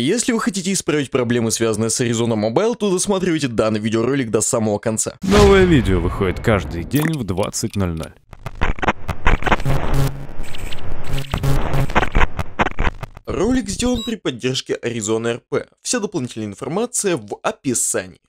Если вы хотите исправить проблемы, связанные с Arizona Mobile, то досматривайте данный видеоролик до самого конца. Новое видео выходит каждый день в 20.00. Ролик сделан при поддержке Arizona RP. Вся дополнительная информация в описании.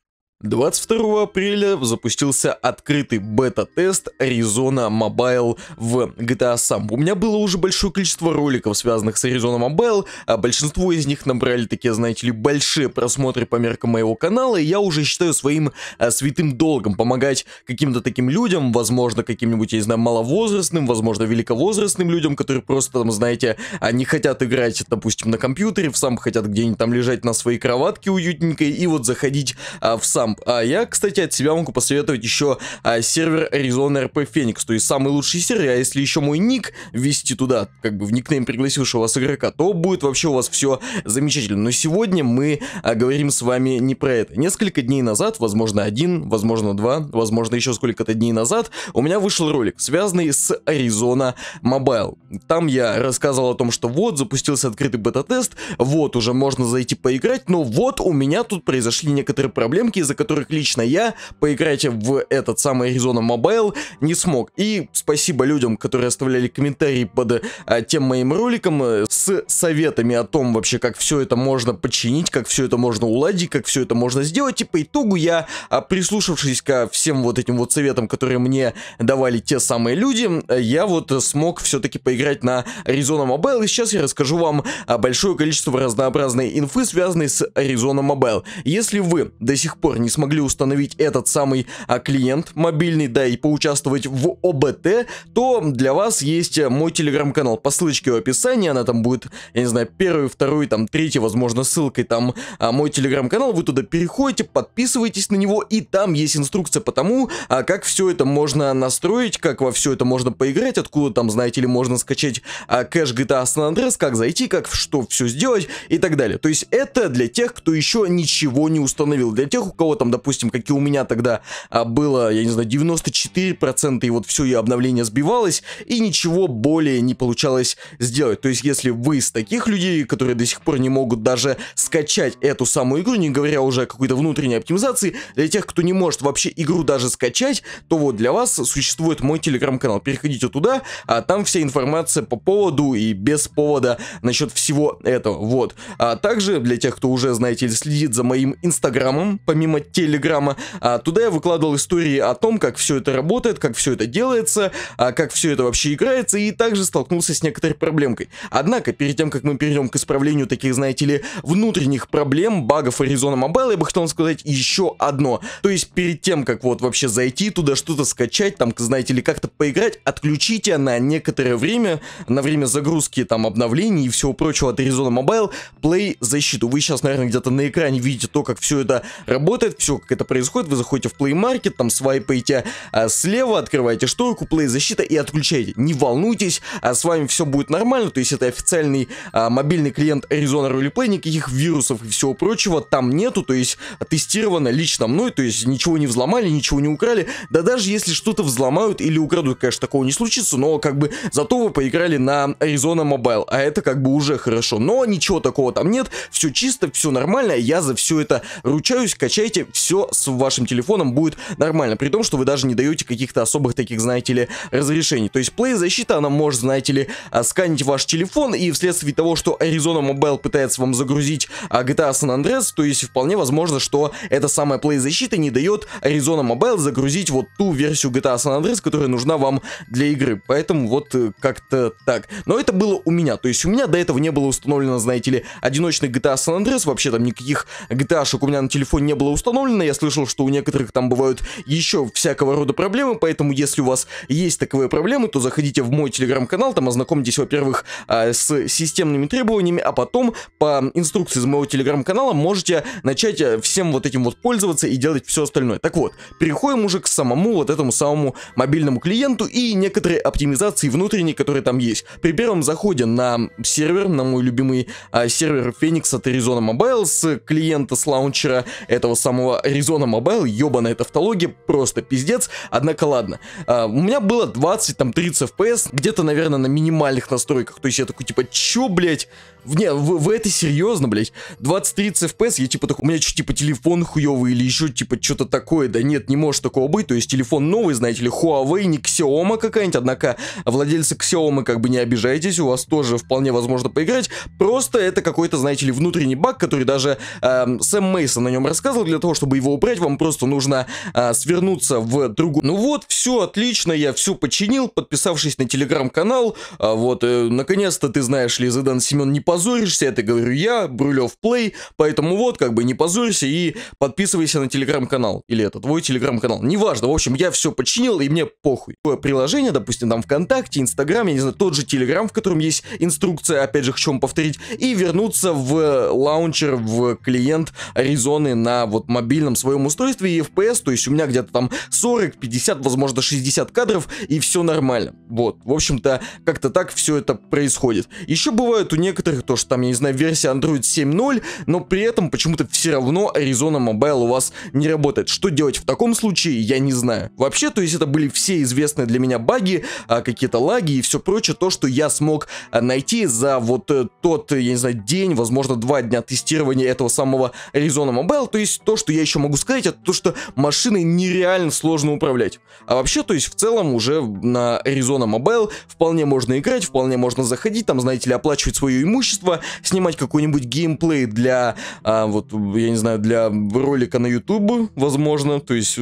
22 апреля запустился открытый бета-тест Arizona Mobile в GTA Sam. У меня было уже большое количество роликов, связанных с Arizona Mobile, а большинство из них набрали такие, знаете ли, большие просмотры по меркам моего канала, и я уже считаю своим а, святым долгом помогать каким-то таким людям, возможно, каким-нибудь, я не знаю, маловозрастным, возможно, великовозрастным людям, которые просто там, знаете, они хотят играть, допустим, на компьютере, в сам хотят где-нибудь там лежать на своей кроватке уютненькой и вот заходить а, в сам Камп. А я, кстати, от себя могу посоветовать еще а, сервер Arizona RP Phoenix, то есть самый лучший сервер, а если еще мой ник ввести туда, как бы в никнейм пригласившего вас игрока, то будет вообще у вас все замечательно. Но сегодня мы а, говорим с вами не про это. Несколько дней назад, возможно один, возможно два, возможно еще сколько-то дней назад, у меня вышел ролик, связанный с Arizona Mobile. Там я рассказывал о том, что вот, запустился открытый бета-тест, вот, уже можно зайти поиграть, но вот у меня тут произошли некоторые проблемки, из-за которых лично я поиграть в этот самый Arizona Mobile не смог. И спасибо людям, которые оставляли комментарии под а, тем моим роликом э, с советами о том вообще, как все это можно починить, как все это можно уладить, как все это можно сделать. И по итогу я, а, прислушавшись ко всем вот этим вот советам, которые мне давали те самые люди, я вот смог все-таки поиграть на Arizona Mobile. И сейчас я расскажу вам а, большое количество разнообразной инфы, связанной с Arizona Mobile. Если вы до сих пор не не смогли установить этот самый а, клиент мобильный, да, и поучаствовать в ОБТ, то для вас есть э, мой телеграм-канал по ссылочке в описании, она там будет, я не знаю, первый, второй, там, третий, возможно, ссылкой, там, а, мой телеграм-канал, вы туда переходите, подписывайтесь на него, и там есть инструкция по тому, а, как все это можно настроить, как во все это можно поиграть, откуда там, знаете ли, можно скачать а, кэш GTA San Andreas, как зайти, как что все сделать и так далее. То есть это для тех, кто еще ничего не установил, для тех, у кого там, допустим, как и у меня тогда а, было, я не знаю, 94%, и вот все ее обновление сбивалось, и ничего более не получалось сделать. То есть, если вы из таких людей, которые до сих пор не могут даже скачать эту самую игру, не говоря уже о какой-то внутренней оптимизации, для тех, кто не может вообще игру даже скачать, то вот для вас существует мой телеграм-канал. Переходите туда, а там вся информация по поводу и без повода насчет всего этого. Вот. А также для тех, кто уже, знаете, следит за моим инстаграмом, помимо Телеграма. А туда я выкладывал истории о том, как все это работает, как все это делается, а как все это вообще играется, и также столкнулся с некоторой проблемкой. Однако, перед тем, как мы перейдем к исправлению таких, знаете ли, внутренних проблем, багов Arizona Mobile, я бы хотел сказать еще одно. То есть, перед тем, как вот вообще зайти туда, что-то скачать, там, знаете ли, как-то поиграть, отключите на некоторое время, на время загрузки там обновлений и всего прочего от Arizona Mobile, Play защиту. Вы сейчас, наверное, где-то на экране видите то, как все это работает, все, как это происходит, вы заходите в Play Market, там свайпаете а, слева, открываете шторку, Play защита и отключаете. Не волнуйтесь, а с вами все будет нормально, то есть это официальный а, мобильный клиент Arizona Play никаких вирусов и всего прочего там нету, то есть тестировано лично мной, то есть ничего не взломали, ничего не украли, да даже если что-то взломают или украдут, конечно, такого не случится, но как бы зато вы поиграли на Arizona Mobile, а это как бы уже хорошо, но ничего такого там нет, все чисто, все нормально, я за все это ручаюсь, качайте, знаете, все с вашим телефоном будет нормально, при том, что вы даже не даете каких-то особых таких, знаете ли, разрешений. То есть Play защита, она может, знаете ли, а, сканить ваш телефон, и вследствие того, что Arizona Mobile пытается вам загрузить а, GTA San Andreas, то есть вполне возможно, что эта самая Play защита не дает Arizona Mobile загрузить вот ту версию GTA San Andreas, которая нужна вам для игры. Поэтому вот э, как-то так. Но это было у меня, то есть у меня до этого не было установлено, знаете ли, одиночных GTA San Andreas, вообще там никаких GTA-шек у меня на телефоне не было установлено, установлено. Я слышал, что у некоторых там бывают еще всякого рода проблемы, поэтому если у вас есть таковые проблемы, то заходите в мой телеграм-канал, там ознакомьтесь, во-первых, а, с системными требованиями, а потом по инструкции из моего телеграм-канала можете начать э, всем вот этим вот пользоваться и делать все остальное. Так вот, переходим уже к самому вот этому самому мобильному клиенту и некоторые оптимизации внутренние, которые там есть. При первом заходе на сервер, на мой любимый а, сервер сервер от Терризона Mobile с клиента, с лаунчера этого самого самого Arizona Mobile, ебаная тавтология, просто пиздец. Однако ладно, а, у меня было 20, там, 30 FPS, где-то, наверное, на минимальных настройках. То есть я такой, типа, чё, блядь? Не, вы, вы это серьезно, блядь? 20-30 FPS, я типа такой, у меня что, типа телефон хуёвый или еще типа что-то такое, да нет, не может такого быть, то есть телефон новый, знаете ли, Huawei, не Xiaomi какая-нибудь, однако владельцы Xiaomi как бы не обижайтесь, у вас тоже вполне возможно поиграть, просто это какой-то, знаете ли, внутренний баг, который даже эм, Сэм Мейсон на нем рассказывал для того, того, чтобы его убрать, вам просто нужно а, свернуться в другую. Ну вот, все отлично, я все починил, подписавшись на телеграм-канал. А, вот, э, наконец-то ты знаешь, Лизадан Семен, не позоришься, это говорю я, Брюлев Плей. Поэтому вот, как бы не позорься и подписывайся на телеграм-канал. Или это твой телеграм-канал. Неважно, в общем, я все починил, и мне похуй. Такое приложение, допустим, там ВКонтакте, Инстаграм, я не знаю, тот же Телеграм, в котором есть инструкция, опять же, к чему повторить, и вернуться в э, лаунчер, в э, клиент Аризоны на вот мобильном своем устройстве и FPS, то есть у меня где-то там 40, 50, возможно 60 кадров и все нормально. Вот, в общем-то, как-то так все это происходит. Еще бывает у некоторых то, что там, я не знаю, версия Android 7.0, но при этом почему-то все равно Arizona Mobile у вас не работает. Что делать в таком случае, я не знаю. Вообще, то есть это были все известные для меня баги, а, какие-то лаги и все прочее, то, что я смог а, найти за вот э, тот, я не знаю, день, возможно, два дня тестирования этого самого Arizona Mobile, то есть то, что что я еще могу сказать, это то, что машиной нереально сложно управлять. А вообще, то есть в целом уже на Arizona Mobile вполне можно играть, вполне можно заходить, там, знаете ли, оплачивать свое имущество, снимать какой-нибудь геймплей для, а, вот, я не знаю, для ролика на YouTube, возможно, то есть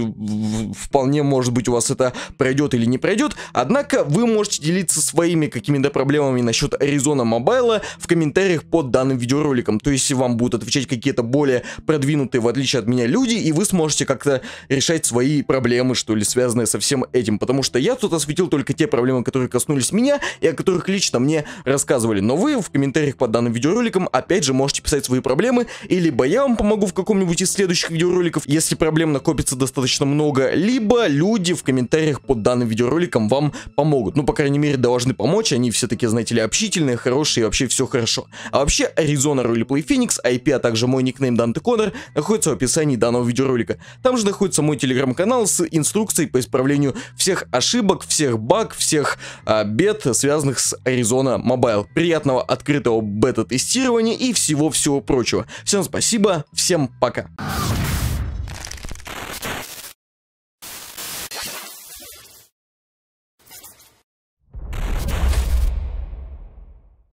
вполне может быть у вас это пройдет или не пройдет, однако вы можете делиться своими какими-то проблемами насчет Arizona Mobile в комментариях под данным видеороликом, то есть вам будут отвечать какие-то более продвинутые, в отличие от меня, меня люди, и вы сможете как-то решать свои проблемы, что ли, связанные со всем этим. Потому что я тут осветил только те проблемы, которые коснулись меня, и о которых лично мне рассказывали. Но вы в комментариях под данным видеороликом, опять же, можете писать свои проблемы, либо я вам помогу в каком-нибудь из следующих видеороликов, если проблем накопится достаточно много, либо люди в комментариях под данным видеороликом вам помогут. Ну, по крайней мере, должны помочь, они все-таки, знаете ли, общительные, хорошие, и вообще все хорошо. А вообще, Arizona Roleplay Phoenix, IP, а также мой никнейм Dante Connor находится в описании описании данного видеоролика. Там же находится мой телеграм-канал с инструкцией по исправлению всех ошибок, всех баг, всех а, бед, связанных с Arizona Mobile. Приятного открытого бета-тестирования и всего-всего прочего. Всем спасибо, всем пока.